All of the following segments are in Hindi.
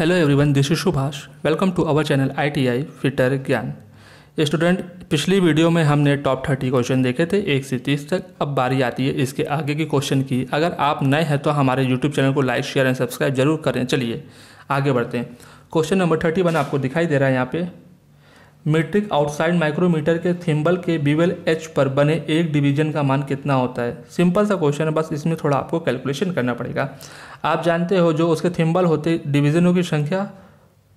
Hello everyone this is Subhash welcome to our channel ITI fitter Gyan student पिछली वीडियो में हमने टॉप थर्टी क्वेश्चन देखे थे एक से तीस तक अब बारी आती है इसके आगे के क्वेश्चन की अगर आप नए हैं तो हमारे यूट्यूब चैनल को लाइक शेयर एंड सब्सक्राइब जरूर करें चलिए आगे बढ़ते हैं क्वेश्चन नंबर थर्टी वन आपको दिखाई दे रहा है यहाँ पे मीट्रिक आउटसाइड माइक्रोमीटर के थिम्बल के बीवेल एच पर बने एक डिवीजन का मान कितना होता है सिंपल सा क्वेश्चन है बस इसमें थोड़ा आपको कैलकुलेशन करना पड़ेगा आप जानते हो जो उसके थिम्बल होते डिवीजनों की संख्या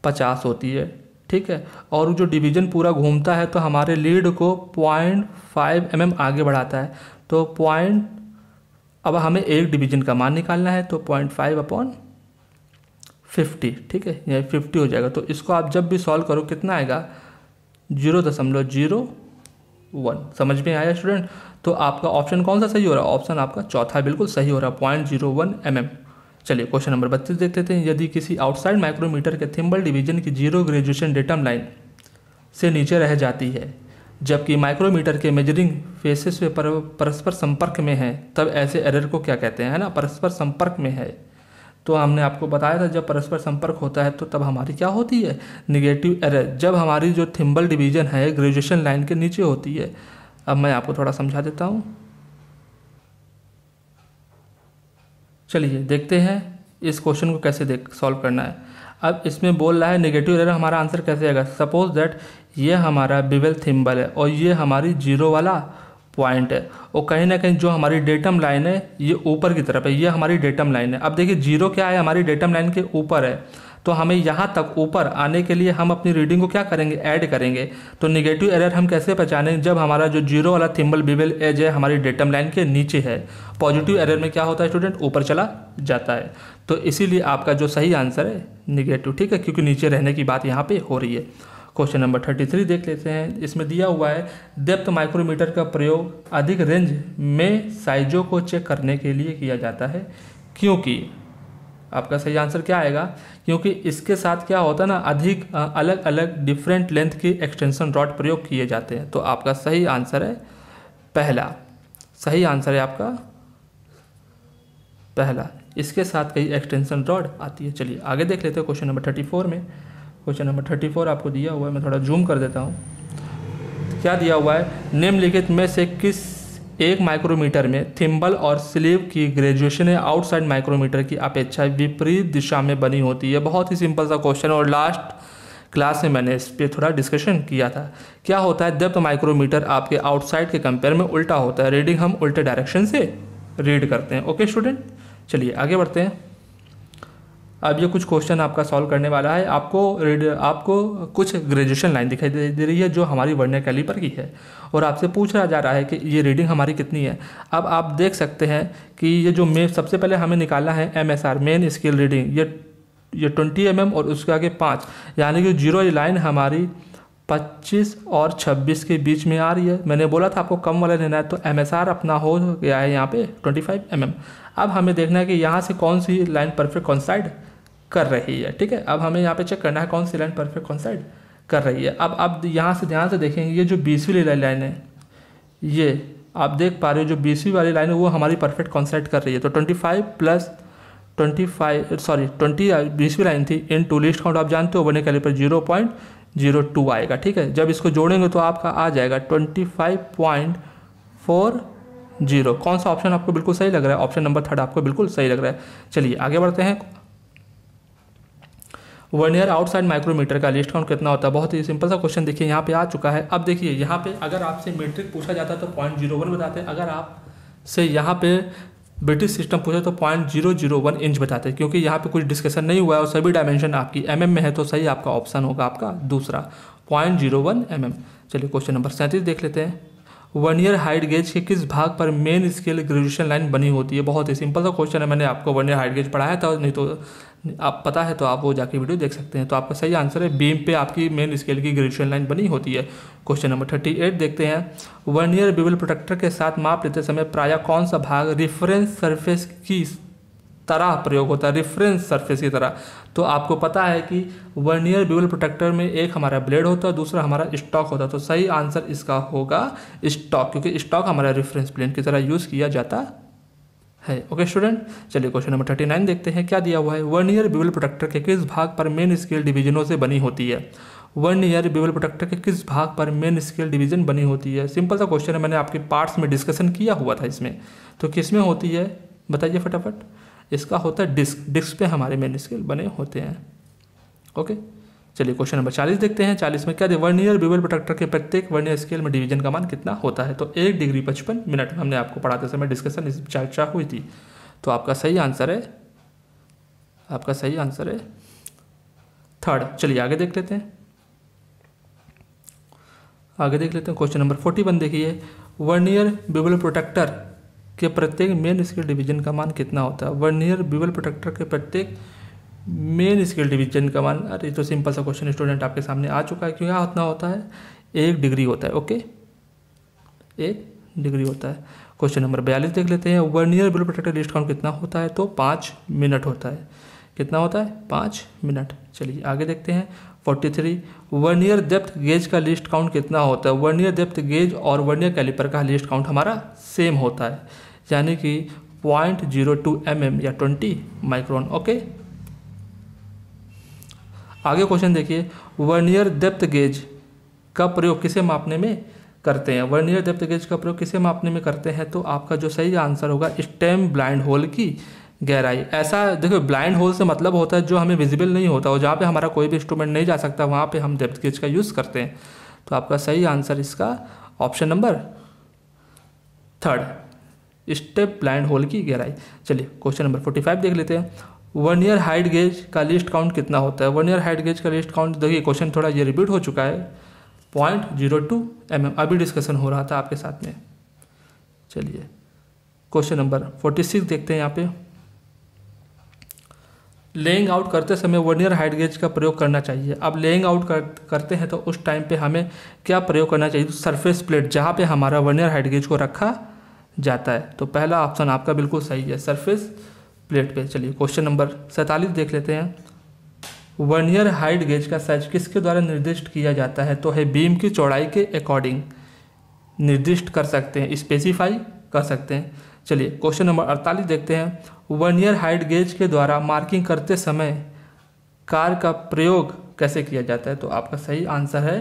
पचास होती है ठीक है और जो डिवीजन पूरा घूमता है तो हमारे लीड को पॉइंट फाइव एम आगे बढ़ाता है तो पॉइंट अब हमें एक डिवीजन का मान निकालना है तो पॉइंट फाइव अपॉन फिफ्टी ठीक है ये फिफ्टी हो जाएगा तो इसको आप जब भी सॉल्व करो कितना आएगा जीरो दशमलव जीरो वन समझ में आया स्टूडेंट तो आपका ऑप्शन कौन सा सही हो रहा है ऑप्शन आपका चौथा बिल्कुल सही हो रहा है point zero one M M चलिए क्वेश्चन नंबर बत्तीस देख लेते हैं यदि किसी आउटसाइड माइक्रोमीटर के थिम्बल डिवीजन की जीरो ग्रेजुएशन डेटम लाइन से नीचे रह जाती है जबकि माइक्रोमीटर के मेजरिंग फेसेस पे पर, परस्पर संपर्क में है तब ऐसे एरर को क्या कहते हैं है ना परस्पर संपर्क में है तो हमने आपको बताया था जब परस्पर संपर्क होता है तो तब हमारी क्या होती है निगेटिव एरर जब हमारी जो थिम्बल डिवीजन है ग्रेजुएशन लाइन के नीचे होती है अब मैं आपको थोड़ा समझा देता हूँ चलिए देखते हैं इस क्वेश्चन को कैसे देख सॉल्व करना है अब इसमें बोल रहा है निगेटिव एरर हमारा आंसर कैसे आएगा सपोज दैट ये हमारा बिवेल थिम्बल है और ये हमारी जीरो वाला पॉइंट है और कहीं ना कहीं जो हमारी डेटम लाइन है ये ऊपर की तरफ है ये हमारी डेटम लाइन है अब देखिए जीरो क्या है हमारी डेटम लाइन के ऊपर है तो हमें यहाँ तक ऊपर आने के लिए हम अपनी रीडिंग को क्या करेंगे ऐड करेंगे तो निगेटिव एरर हम कैसे पहचानें जब हमारा जो जीरो वाला थिम्बल बिबल एज है हमारी डेटम लाइन के नीचे है पॉजिटिव एरर में क्या होता है स्टूडेंट ऊपर चला जाता है तो इसीलिए आपका जो सही आंसर है निगेटिव ठीक है क्योंकि नीचे रहने की बात यहाँ पर हो रही है क्वेश्चन नंबर थर्टी थ्री देख लेते हैं इसमें दिया हुआ है डेप्थ माइक्रोमीटर का प्रयोग अधिक रेंज में साइजों को चेक करने के लिए किया जाता है क्योंकि आपका सही आंसर क्या आएगा क्योंकि इसके साथ क्या होता है ना अधिक अलग अलग डिफरेंट लेंथ के एक्सटेंशन रॉड प्रयोग किए जाते हैं तो आपका सही आंसर है पहला सही आंसर है आपका पहला इसके साथ कई एक्सटेंशन रॉड आती है चलिए आगे देख लेते हैं क्वेश्चन नंबर थर्टी फोर में क्वेश्चन नंबर थर्टी फोर आपको दिया हुआ है मैं थोड़ा जूम कर देता हूँ क्या दिया हुआ है निम्नलिखित में से किस एक माइक्रोमीटर में थिम्बल और स्लीव की ग्रेजुएशन आउटसाइड माइक्रोमीटर की अपेक्षा विपरीत दिशा में बनी होती है बहुत ही सिंपल सा क्वेश्चन और लास्ट क्लास में मैंने इस पर थोड़ा डिस्कशन किया था क्या होता है डेप्थ माइक्रोमीटर आपके आउटसाइड के कंपेयर में उल्टा होता है रीडिंग हम उल्टे डायरेक्शन से रीड करते हैं ओके स्टूडेंट चलिए आगे बढ़ते हैं अब ये कुछ क्वेश्चन आपका सॉल्व करने वाला है आपको आपको कुछ ग्रेजुएशन लाइन दिखाई दे, दे रही है जो हमारी कैली पर की है और आपसे पूछा जा रहा है कि ये रीडिंग हमारी कितनी है अब आप देख सकते हैं कि ये जो मे सबसे पहले हमें निकालना है M S R main scale reading ये ये ट्वेंटी एम एम और उसके आगे पाँच यानी कि जीरो लाइन हमारी 25 और 26 के बीच में आ रही है मैंने बोला था आपको कम वाला लेना है तो एम अपना हो गया है यहाँ पे 25 फाइव mm. अब हमें देखना है कि यहाँ से कौन सी लाइन परफेक्ट कौन साइड कर रही है ठीक है अब हमें यहाँ पे चेक करना है कौन सी लाइन परफेक्ट कौन साइड कर रही है अब आप यहाँ से ध्यान से देखेंगे ये जो बीसवीं लाइन है ये आप देख पा रहे हो जो बीसवीं वाली लाइन है वो हमारी परफेक्ट कॉन्सर्ट कर रही है तो twenty five plus twenty five sorry twenty बीसवीं लाइन थी इन टू लिस्ट काउंट आप जानते हो बने कैले पर जीरो पॉइंट जीरो टू आएगा ठीक है जब इसको जोड़ेंगे तो आपका आ जाएगा twenty five point four zero कौन सा ऑप्शन आपको बिल्कुल सही लग रहा है ऑप्शन नंबर थर्ड आपको बिल्कुल सही लग रहा है चलिए आगे बढ़ते हैं वन ईयर आउटसाइड माइक्रोमीटर का लिस्ट काउंट कितना होता है बहुत ही सिंपल सा क्वेश्चन देखिए यहाँ पे आ चुका है अब देखिए यहाँ पे अगर आपसे मेट्रिक पूछा जाता तो पॉइंट जीरो वन बताते अगर आप से यहाँ पे ब्रिटिश सिस्टम पूछे तो point zero zero one inch बताते क्योंकि यहाँ पे कुछ डिस्कशन नहीं हुआ है और सभी डायमेंशन आपकी एम mm में है तो सही आपका ऑप्शन होगा आपका दूसरा point zero one M M चलिए क्वेश्चन नंबर सैंतीस देख लेते हैं वन ईयर हाइट गेज के किस भाग पर मेन स्केल ग्रेजुएशन लाइन बनी होती है बहुत ही सिंपल सा क्वेश्चन है मैंने आपको वन ईयर हाइट गेज पढ़ाया था नहीं तो आप पता है तो आप वो जाके वीडियो देख सकते हैं तो आपका सही आंसर है बीम पे आपकी मेन स्केल की ग्रेजुएशन लाइन बनी होती है क्वेश्चन नंबर थर्टी एट देखते हैं वन ईयर बिबल प्रोटेक्टर के साथ माप लेते समय प्रायः कौन सा भाग रेफरेंस सरफेस की तरह प्रयोग होता है रेफरेंस सरफेस की तरह तो आपको पता है कि वन ईयर बिबल प्रोटेक्टर में एक हमारा ब्लेड होता है दूसरा हमारा स्टॉक होता है तो सही आंसर इसका होगा स्टॉक क्योंकि स्टॉक हमारा रेफरेंस प्लेन की तरह यूज़ किया जाता है ओके स्टूडेंट चलिए क्वेश्चन नंबर थर्टी नाइन देखते हैं क्या दिया हुआ है वन ईयर बिबल प्रोटेक्टर के किस भाग पर मेन स्केल डिवीजनों से बनी होती है वन ईयर बिबल प्रोटेक्टर के किस भाग पर मेन स्केल डिवीजन बनी होती है सिंपल सा क्वेश्चन है मैंने आपके पार्ट्स में डिस्कशन किया हुआ था इसमें तो किस में होती है बताइए फटाफट इसका होता है डिस्क डिस्क पर हमारे मेन स्केल बने होते हैं ओके चलिए क्वेश्चन नंबर चालीस देखते हैं चालीस में क्या दे वर्नियर बिबल प्रोटेक्टर के प्रत्येक वर्नियर स्केल में डिवीजन का मान कितना होता है तो एक डिग्री पचपन मिनट हमने आपको पढ़ाते समय डिस्कशन इस चर्चा हुई थी तो आपका सही आंसर है आपका सही आंसर है थर्ड चलिए आगे देख लेते हैं आगे देख लेते हैं क्वेश्चन नंबर फोर्टी वन देखिए वर्नियर बिबल प्रोटेक्टर के प्रत्येक मेन स्केल डिवीजन का मान कितना होता है वर्नियर बिबल प्रोटेक्टर के प्रत्येक मेन स्केल डिवीजन का मान अरे तो सिंपल सा क्वेश्चन स्टूडेंट आपके सामने आ चुका है क्यों यहाँ उतना होता है एक डिग्री होता है ओके एक डिग्री होता है क्वेश्चन नंबर बयालीस देख लेते हैं vernier bevel protractor least count कितना होता है तो पाँच मिनट होता है कितना होता है पाँच मिनट चलिए आगे देखते हैं forty three vernier depth gauge का लिस्ट काउंट कितना होता है वर्नियर डेप्थ गेज और वर्नियर कैलिपर का लिस्ट काउंट हमारा सेम होता है यानी कि point zero two M M या ट्वेंटी माइक्रोन ओके आगे क्वेश्चन देखिए वर्नियर डेप्थ गेज का प्रयोग किसे मापने में करते हैं वर्नियर डेप्थ गेज का प्रयोग किसे मापने में करते हैं तो आपका जो सही आंसर होगा स्टेम ब्लाइंड होल की गहराई ऐसा देखो ब्लाइंड होल से मतलब होता है जो हमें विजिबल नहीं होता और जहाँ पे हमारा कोई भी इंस्ट्रूमेंट नहीं जा सकता वहाँ पे हम डेप्थ गेज का यूज़ करते हैं तो आपका सही आंसर इसका option number third step blind hole की गहराई चलिए क्वेश्चन नंबर फोर्टी फाइव देख लेते हैं वन ईयर हाइट गेज का लिस्ट काउंट कितना होता है वन ईयर हाइट गेज का लिस्ट काउंट देखिए क्वेश्चन थोड़ा ये रिपीट हो चुका है point zero two M M अभी डिस्कशन हो रहा था आपके साथ में चलिए क्वेश्चन नंबर फोर्टी सिक्स देखते हैं यहाँ पे लेइंग आउट करते समय वन ईयर हाइट गेज का प्रयोग करना चाहिए अब लेइंग आउट कर, करते हैं तो उस टाइम पे हमें क्या प्रयोग करना चाहिए सरफेस प्लेट जहाँ पे हमारा वन ईयर हाइट गेज को रखा जाता है तो पहला ऑप्शन आपका बिल्कुल सही है सरफेस प्लेट पे चलिए क्वेश्चन नंबर सैंतालीस देख लेते हैं वर्नियर हाइट गेज का साइज किसके द्वारा निर्दिष्ट किया जाता है तो है बीम की चौड़ाई के अकॉर्डिंग निर्दिष्ट कर सकते हैं स्पेसिफाई कर सकते हैं चलिए क्वेश्चन नंबर अड़तालीस देखते हैं वर्नियर हाइट गेज के द्वारा मार्किंग करते समय कार का प्रयोग कैसे किया जाता है तो आपका सही आंसर है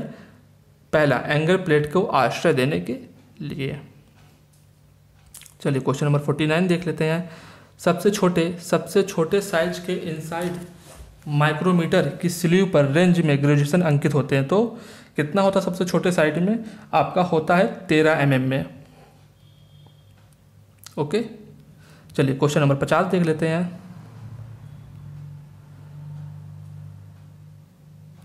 पहला एंगल प्लेट को आश्रय देने के लिए चलिए क्वेश्चन नंबर फोर्टी नाइन देख लेते हैं सबसे छोटे सबसे छोटे साइज के इनसाइड माइक्रोमीटर की स्लीव पर रेंज में ग्रेजुएशन अंकित होते हैं तो कितना होता है सबसे छोटे साइड में आपका होता है तेरह एम mm में ओके चलिए क्वेश्चन नंबर पचास देख लेते हैं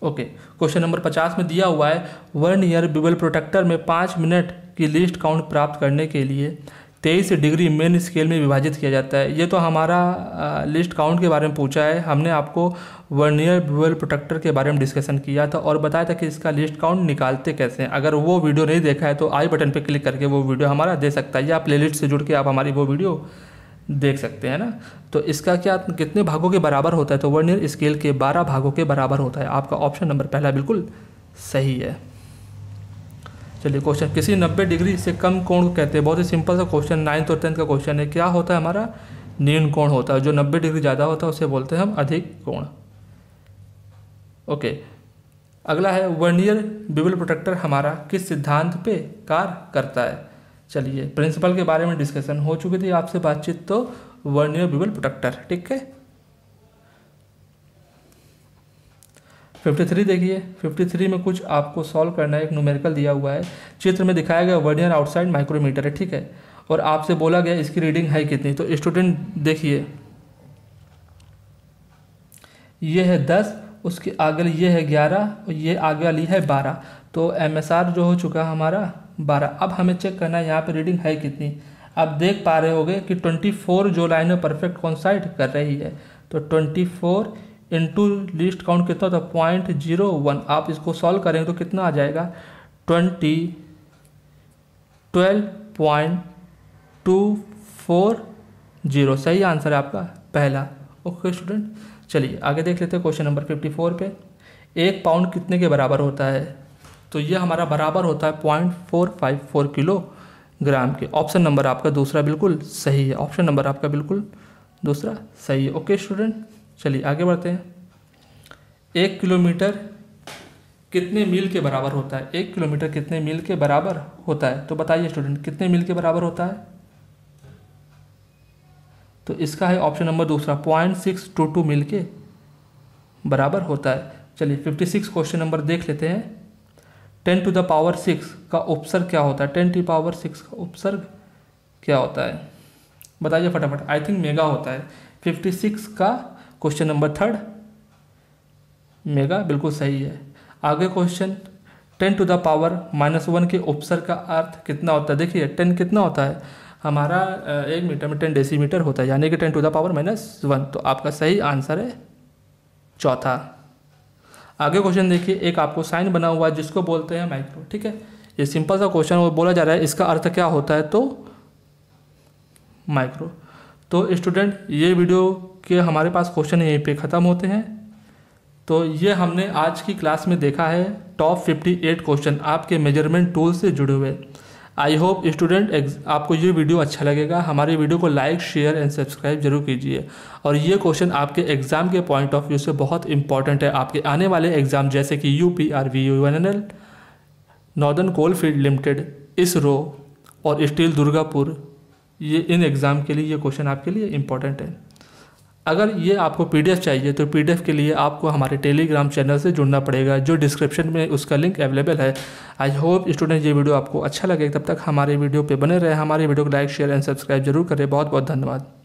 ओके क्वेश्चन नंबर पचास में दिया हुआ है वन ईयर बिबल प्रोटेक्टर में पाँच मिनट की लिस्ट काउंट प्राप्त करने के लिए तेईस डिग्री मेन स्केल में विभाजित किया जाता है ये तो हमारा लिस्ट काउंट के बारे में पूछा है हमने आपको वर्नियर ब्यूअल प्रोटेक्टर के बारे में डिस्कशन किया था और बताया था कि इसका लिस्ट काउंट निकालते कैसे हैं अगर वो वीडियो नहीं देखा है तो आई बटन पर क्लिक करके वो वीडियो हमारा दे सकता है या प्ले से जुड़ के आप हमारी वो वीडियो देख सकते हैं ना तो इसका क्या कितने भागों के बराबर होता है तो वर्नियर स्केल के बारह भागों के बराबर होता है आपका ऑप्शन नंबर पहला बिल्कुल सही है चलिए क्वेश्चन किसी 90 डिग्री से कम कोण को कहते हैं बहुत ही सिंपल सा क्वेश्चन नाइन्थ और टेंथ का क्वेश्चन है क्या होता है हमारा न्यून कोण होता है जो 90 डिग्री ज़्यादा होता है उसे बोलते हैं हम अधिक कोण ओके अगला है वर्नियर बिबल प्रोटेक्टर हमारा किस सिद्धांत पे कार्य करता है चलिए प्रिंसिपल के बारे में डिस्कशन हो चुकी थी आपसे बातचीत तो वर्नियर बिबल प्रोटेक्टर ठीक है 53 देखिए 53 में कुछ आपको सॉल्व करना है एक न्यूमेरिकल दिया हुआ है चित्र में दिखाया गया वर्नियर आउटसाइड माइक्रोमीटर है ठीक है और आपसे बोला गया इसकी रीडिंग है कितनी तो स्टूडेंट देखिए ये है दस उसके आगे ये है ग्यारह और ये आगे वाली है बारह तो एम जो हो चुका है हमारा बारह अब हमें चेक करना है यहाँ पर रीडिंग है कितनी आप देख पा रहे होगे कि 24 जो लाइन है परफेक्ट साइड कर रही है तो 24 इंटू लिस्ट काउंट कितना होता है पॉइंट जीरो वन आप इसको सॉल्व करेंगे तो कितना आ जाएगा twenty twelve point two four zero सही आंसर है आपका पहला ओके स्टूडेंट चलिए आगे देख लेते हैं क्वेश्चन नंबर फिफ्टी फोर पे एक पाउंड कितने के बराबर होता है तो ये हमारा बराबर होता है point four five four kilogram के ऑप्शन नंबर आपका दूसरा बिल्कुल सही है ऑप्शन नंबर आपका बिल्कुल दूसरा सही है ओके स्टूडेंट चलिए आगे बढ़ते हैं एक किलोमीटर कितने मील के बराबर होता है एक किलोमीटर कितने मील के बराबर होता है तो बताइए स्टूडेंट कितने मील के बराबर होता है तो इसका है ऑप्शन नंबर दूसरा point six two two mile के बराबर होता है चलिए फिफ्टी सिक्स क्वेश्चन नंबर देख लेते हैं ten to the power six का उपसर्ग क्या होता है टेन टू पावर सिक्स का उपसर्ग क्या होता है बताइए फटाफट आई थिंक मेगा होता है फिफ्टी सिक्स का क्वेश्चन नंबर थर्ड मेगा बिल्कुल सही है आगे question ten to the power minus one के उपसर का अर्थ कितना होता है देखिए टेन कितना होता है हमारा एक मीटर में टेन डेसीमीटर होता है यानी कि ten to the power minus one तो आपका सही आंसर है चौथा आगे क्वेश्चन देखिए एक आपको साइन बना हुआ है जिसको बोलते हैं माइक्रो ठीक है ये सिंपल सा क्वेश्चन वो बोला जा रहा है इसका अर्थ क्या होता है तो माइक्रो तो स्टूडेंट ये वीडियो के हमारे पास क्वेश्चन यहीं पे ख़त्म होते हैं तो ये हमने आज की क्लास में देखा है टॉप 58 क्वेश्चन आपके मेजरमेंट टूल से जुड़े हुए आई होप स्टूडेंट आपको ये वीडियो अच्छा लगेगा हमारे वीडियो को लाइक शेयर एंड सब्सक्राइब जरूर कीजिए और ये क्वेश्चन आपके एग्ज़ाम के पॉइंट ऑफ व्यू से बहुत इंपॉर्टेंट है आपके आने वाले एग्ज़ाम जैसे कि U P R V U N N L northern coalfield limited ISRO और स्टील दुर्गापुर ये इन एग्ज़ाम के लिए ये क्वेश्चन आपके लिए इंपॉर्टेंट है अगर ये आपको पी चाहिए तो पी के लिए आपको हमारे टेलीग्राम चैनल से जुड़ना पड़ेगा जो डिस्क्रिप्शन में उसका लिंक अवेलेबल है आई होप स्टूडेंट ये वीडियो आपको अच्छा लगे तब तक हमारे वीडियो पे बने रहे हमारे वीडियो को लाइक शेयर एंड सब्सक्राइब जरूर करें बहुत बहुत धन्यवाद